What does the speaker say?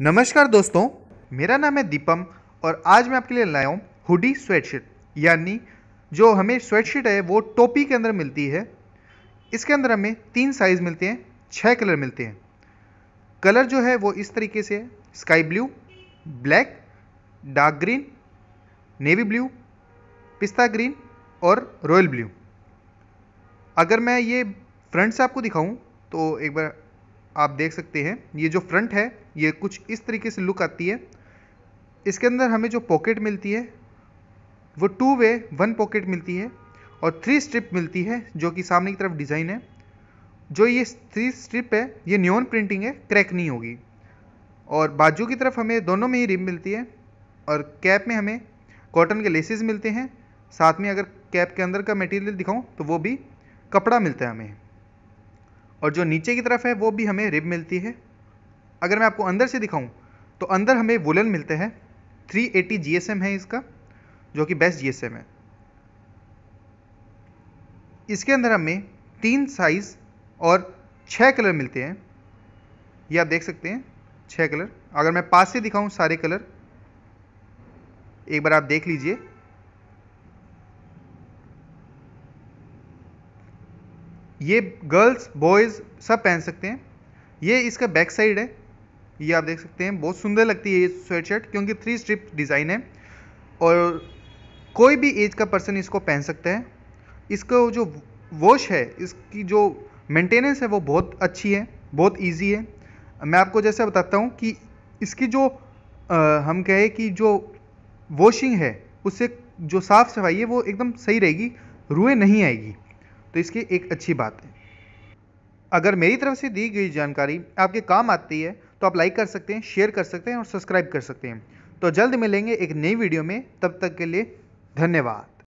नमस्कार दोस्तों मेरा नाम है दीपम और आज मैं आपके लिए लाया हूँ हुडी स्वेटशीट यानी जो हमें स्वेटशीट है वो टोपी के अंदर मिलती है इसके अंदर हमें तीन साइज़ मिलते हैं छः कलर मिलते हैं कलर जो है वो इस तरीके से है sky blue black dark green navy blue पिस्ता ग्रीन और रॉयल ब्लू अगर मैं ये फ्रंट से आपको दिखाऊं तो एक बार आप देख सकते हैं ये जो फ्रंट है ये कुछ इस तरीके से लुक आती है इसके अंदर हमें जो पॉकेट मिलती है वो टू वे वन पॉकेट मिलती है और थ्री स्ट्रिप मिलती है जो कि सामने की तरफ डिज़ाइन है जो ये थ्री स्ट्रिप है ये न्योन प्रिंटिंग है क्रैक नहीं होगी और बाजू की तरफ हमें दोनों में ही रिम मिलती है और कैप में हमें कॉटन के लेसेस मिलते हैं साथ में अगर कैप के अंदर का मटेरियल दिखाऊं तो वो भी कपड़ा मिलता है हमें और जो नीचे की तरफ है वो भी हमें रिब मिलती है अगर मैं आपको अंदर से दिखाऊं तो अंदर हमें वुलन मिलते हैं 380 जी है इसका जो कि बेस्ट जीएसएम है इसके अंदर हमें तीन साइज़ और छः कलर मिलते हैं ये आप देख सकते हैं छः कलर अगर मैं पास से दिखाऊं सारे कलर एक बार आप देख लीजिए ये गर्ल्स बॉयज़ सब पहन सकते हैं ये इसका बैक साइड है ये आप देख सकते हैं बहुत सुंदर लगती है ये स्वेट शर्ट क्योंकि थ्री स्ट्रिप डिज़ाइन है और कोई भी एज का पर्सन इसको पहन सकता है इसका जो वॉश है इसकी जो मेंटेनेंस है वो बहुत अच्छी है बहुत इजी है मैं आपको जैसे बताता हूँ कि इसकी जो आ, हम कहें कि जो वॉशिंग है उससे जो साफ़ सफाई है वो एकदम सही रहेगी रुएँ नहीं आएगी तो इसकी एक अच्छी बात है अगर मेरी तरफ से दी गई जानकारी आपके काम आती है तो आप लाइक कर सकते हैं शेयर कर सकते हैं और सब्सक्राइब कर सकते हैं तो जल्द मिलेंगे एक नई वीडियो में तब तक के लिए धन्यवाद